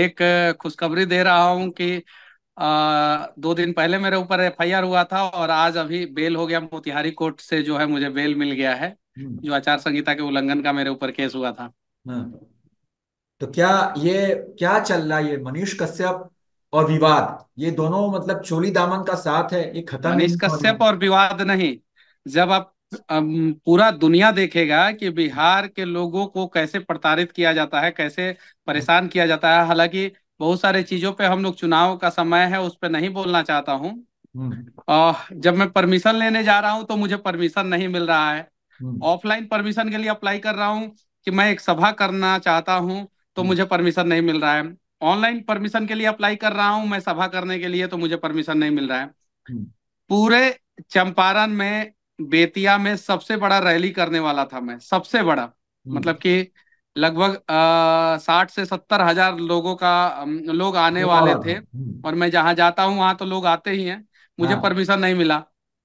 एक खुशखबरी दे रहा हूं कि आ, दो दिन पहले मेरे ऊपर एफआईआर हुआ था और आज अभी बेल हो गया मोतिहारी कोर्ट से जो है मुझे बेल मिल गया है हम्म। जो आचार संहिता के उल्लंघन का मेरे ऊपर केस हुआ था हाँ। तो क्या ये क्या चल रहा है ये मनीष कश्यप और विवाद ये दोनों मतलब चोली दामन का साथ है ये खत्म मनीष कश्यप और विवाद नहीं जब आप पूरा दुनिया देखेगा कि बिहार के लोगों को कैसे प्रताड़ित किया जाता है कैसे परेशान किया जाता है हालांकि बहुत सारे चीजों पे हम लोग चुनाव का समय है उस पर नहीं बोलना चाहता हूँ हम्म। जब मैं परमिशन लेने जा रहा हूँ तो मुझे परमिशन नहीं मिल रहा है हम्म। ऑफलाइन परमिशन के लिए अप्लाई कर रहा हूँ कि मैं एक सभा करना चाहता हूँ तो हम्म। मुझे परमिशन नहीं मिल रहा है ऑनलाइन परमिशन के लिए अप्लाई कर रहा हूँ मैं सभा करने के लिए तो मुझे परमिशन नहीं मिल रहा है पूरे चंपारण में बेतिया में सबसे बड़ा रैली करने वाला था मैं सबसे बड़ा हम्म। मतलब कि लगभग साठ से सत्तर हजार लोगों का लोग आने वाले थे हम्म। और मैं जहां जाता हूं वहां तो लोग आते ही हैं मुझे हाँ। परमिशन नहीं मिला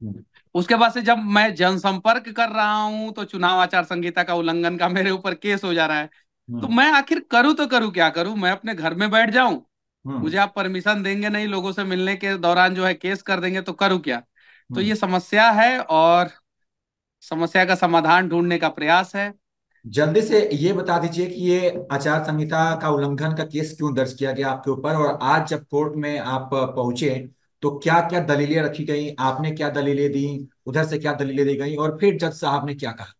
हम्म। उसके बाद से जब मैं जनसंपर्क कर रहा हूं तो चुनाव आचार संहिता का उल्लंघन का मेरे ऊपर केस हो जा रहा है तो मैं आखिर करूँ तो करूँ क्या करूं मैं अपने घर में बैठ जाऊं मुझे आप परमिशन देंगे नहीं लोगों से मिलने के दौरान जो है केस कर देंगे तो करूँ क्या तो ये हम्म। समस्या है और समस्या का समाधान ढूंढने का प्रयास है जल्दी से ये बता दीजिए कि ये आचार संहिता का उल्लंघन का केस क्यों दर्ज किया गया आपके ऊपर और आज जब कोर्ट में आप पहुंचे तो क्या क्या दलीलें रखी गई आपने क्या दलीलें दी उधर से क्या दलीलें दी गई और फिर जज साहब ने क्या कहा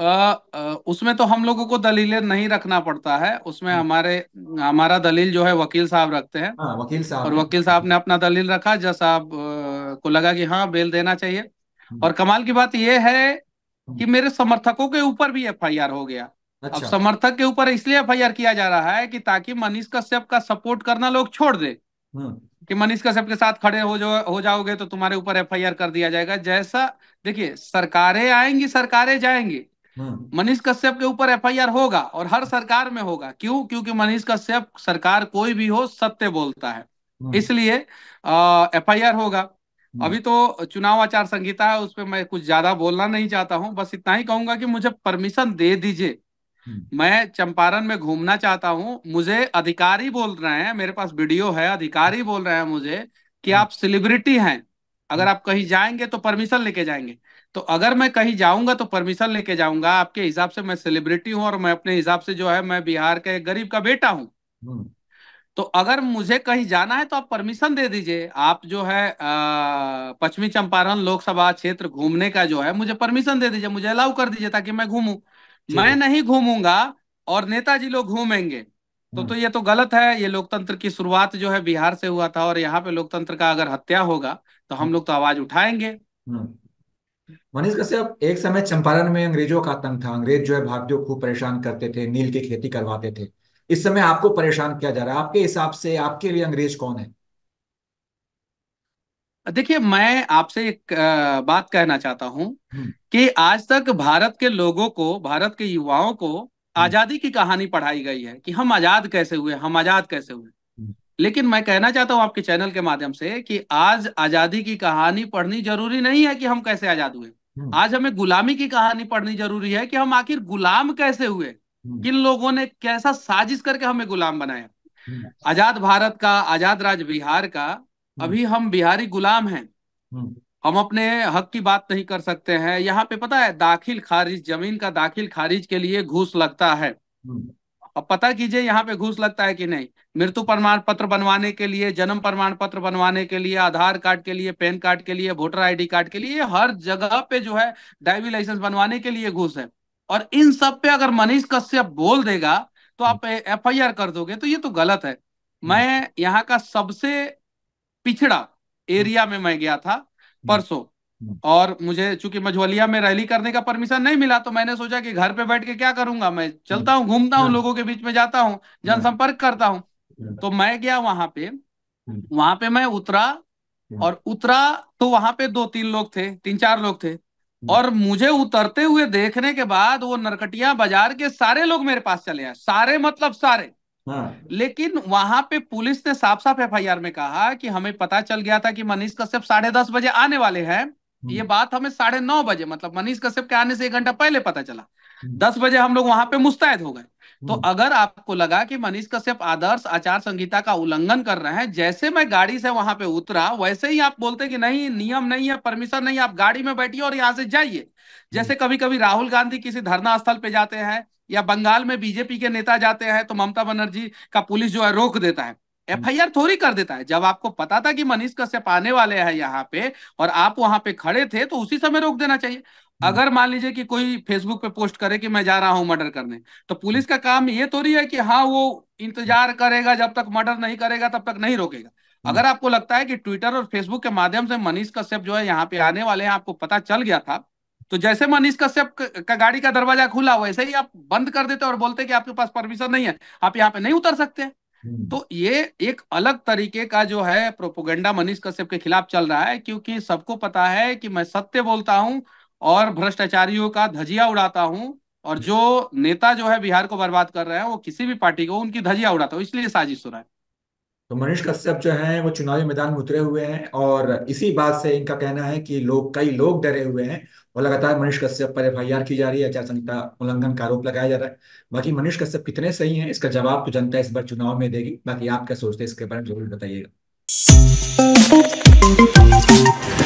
उसमें तो हम लोगों को दलीलें नहीं रखना पड़ता है उसमें हम्म। हमारे हमारा दलील जो है वकील साहब रखते हैं हाँ, वकील साहब और वकील साहब ने अपना दलील रखा जज साहब को लगा कि हाँ बेल देना चाहिए हम्म। और कमाल की बात यह है हम्म। कि मेरे समर्थकों के ऊपर भी एफ हो गया अच्छा। अब समर्थक के ऊपर इसलिए एफ किया जा रहा है कि ताकि मनीष कश्यप का सपोर्ट करना लोग छोड़ दे कि मनीष कश्यप के साथ खड़े हो जो हो जाओगे तो तुम्हारे ऊपर एफ कर दिया जाएगा जैसा देखिए सरकारें आएंगी सरकारें जाएंगी हाँ। मनीष कश्यप के ऊपर एफआईआर होगा और हर सरकार में होगा क्यों क्योंकि मनीष कश्यप सरकार कोई भी हो सत्य बोलता है हाँ। इसलिए एफ आई आर होगा हाँ। अभी तो चुनाव आचार संहिता है उस पर मैं कुछ ज्यादा बोलना नहीं चाहता हूँ बस इतना ही कहूंगा कि मुझे परमिशन दे दीजिए मैं चंपारण में घूमना चाहता हूँ मुझे अधिकारी बोल रहे हैं मेरे पास वीडियो है अधिकारी बोल रहे हैं मुझे कि आप सेलिब्रिटी हैं अगर आप कहीं जाएंगे तो परमिशन लेके जाएंगे तो अगर मैं कहीं जाऊंगा तो परमिशन लेके जाऊंगा आपके हिसाब से मैं सेलिब्रिटी हूँ और मैं अपने हिसाब से जो है मैं बिहार के गरीब का बेटा हूँ हम्म। तो अगर मुझे कहीं जाना है तो आप परमिशन दे दीजिए आप जो है पश्चिमी चंपारण लोकसभा क्षेत्र घूमने का जो है मुझे परमिशन दे दीजिए मुझे अलाउ कर दीजिए ताकि मैं घूमू मैं नहीं घूमूंगा और नेताजी लोग घूमेंगे तो हम्म। तो ये तो गलत है ये लोकतंत्र की शुरुआत जो है बिहार से हुआ था और यहाँ पे लोकतंत्र का अगर हत्या होगा तो हम हम्म। लोग तो आवाज उठाएंगे हम्म। मनीष कश्यप एक समय चंपारण में अंग्रेजों का आतंक था अंग्रेज जो है भारतीयों को परेशान करते थे नील की खेती करवाते थे इस समय आपको परेशान किया जा रहा है आपके हिसाब से आपके लिए अंग्रेज कौन है देखिए मैं आपसे एक बात कहना चाहता हूं कि आज तक भारत के लोगों को भारत के युवाओं को हम्म। आजादी की कहानी पढ़ाई गई है कि हम आजाद कैसे हुए हम आजाद कैसे हुए हम्म। लेकिन मैं कहना चाहता हूं आपके चैनल के माध्यम से कि आज आजादी की कहानी पढ़नी जरूरी नहीं है कि हम कैसे आजाद हुए हम्म। आज हमें गुलामी की कहानी पढ़नी जरूरी है कि हम आखिर गुलाम कैसे हुए किन लोगों ने कैसा साजिश करके हमें गुलाम बनाया आजाद भारत का आजाद राज बिहार का अभी हम बिहारी गुलाम हैं हम अपने हक की बात नहीं कर सकते हैं यहाँ पे पता है दाखिल खारिज जमीन का दाखिल खारिज के लिए घूस लगता है हम्म। अब पता कीजिए यहाँ पे घूस लगता है कि नहीं मृत्यु प्रमाण पत्र बनवाने के लिए जन्म प्रमाण पत्र बनवाने के लिए आधार कार्ड के लिए पैन कार्ड के लिए वोटर आईडी कार्ड के लिए हर जगह पे जो है ड्राइविंग लाइसेंस बनवाने के लिए घूस है और इन सब पे अगर मनीष कश्यप बोल देगा तो आप एफ कर दोगे तो ये तो गलत है हम्म। मैं यहाँ का सबसे पिछड़ा एरिया में मैं गया था हम्म। परसों हम्म। और मुझे चूंकि मझवलिया में रैली करने का परमिशन नहीं मिला तो मैंने सोचा कि घर पे बैठ के क्या करूंगा मैं चलता हम्म। हूँ घूमता हूँ लोगों के बीच में जाता हूँ जनसंपर्क करता हूँ तो मैं गया वहां पे वहां पे मैं उतरा और उतरा तो वहां पे दो तीन लोग थे तीन चार लोग थे और मुझे उतरते हुए देखने के बाद वो नरकटिया बाजार के सारे लोग मेरे पास चले आए सारे मतलब सारे हाँ। लेकिन वहां पे पुलिस ने साफ साफ एफ में कहा कि हमें पता चल गया था कि मनीष कश्यप साढ़े दस बजे आने वाले हैं हम्म। ये बात हमें साढ़े नौ बजे मतलब मनीष कश्यप के आने से एक घंटा पहले पता चला हम्म। दस बजे हम लोग वहां पे मुस्तैद हो गए तो हम्म। अगर आपको लगा कि मनीष कश्यप आदर्श आचार संहिता का उल्लंघन कर रहे हैं जैसे मैं गाड़ी से वहां पे उतरा वैसे ही आप बोलते कि नहीं नियम नहीं है परमिशन नहीं आप गाड़ी में बैठिए और यहाँ से जाइए जैसे कभी कभी राहुल गांधी किसी धरना स्थल पे जाते हैं या बंगाल में बीजेपी के नेता जाते हैं तो ममता बनर्जी का पुलिस जो है रोक देता है हम्म। एफआईआर थोड़ी कर देता है जब आपको पता था कि मनीष कश्यप आने वाले हैं यहाँ पे और आप वहां पे खड़े थे तो उसी समय रोक देना चाहिए हम्म। अगर मान लीजिए कि कोई फेसबुक पे पोस्ट करे कि मैं जा रहा हूं मर्डर करने तो पुलिस का काम ये थोड़ी है कि हाँ वो इंतजार करेगा जब तक मर्डर नहीं करेगा तब तक नहीं रोकेगा हम्म। अगर आपको लगता है कि ट्विटर और फेसबुक के माध्यम से मनीष कश्यप जो है यहाँ पे आने वाले हैं आपको पता चल गया था तो जैसे मनीष कश्यप का गाड़ी का दरवाजा खुला वैसे ही आप बंद कर देते और बोलते कि आपके पास परमिशन नहीं है आप यहाँ पे नहीं उतर सकते हम्म। तो ये एक अलग तरीके का जो है प्रोपोगेंडा मनीष कश्यप के खिलाफ चल रहा है क्योंकि सबको पता है कि मैं सत्य बोलता हूं और भ्रष्टाचारियों का धजिया उड़ाता हूं और हम्म। जो नेता जो है बिहार को बर्बाद कर रहे हैं वो किसी भी पार्टी को उनकी धजिया उड़ाता हूं इसलिए साजिश हो रहा है तो मनीष कश्यप जो हैं वो चुनावी मैदान में उतरे हुए हैं और इसी बात से इनका कहना है कि लोग कई लोग डरे हुए हैं और लगातार मनीष कश्यप पर एफ की जा रही है आचार संहिता उल्लंघन का आरोप लगाया जा रहा है बाकी मनीष कश्यप कितने सही हैं इसका जवाब तो जनता इस बार चुनाव में देगी बाकी आप क्या सोचते हैं इसके बारे में जरूर बताइएगा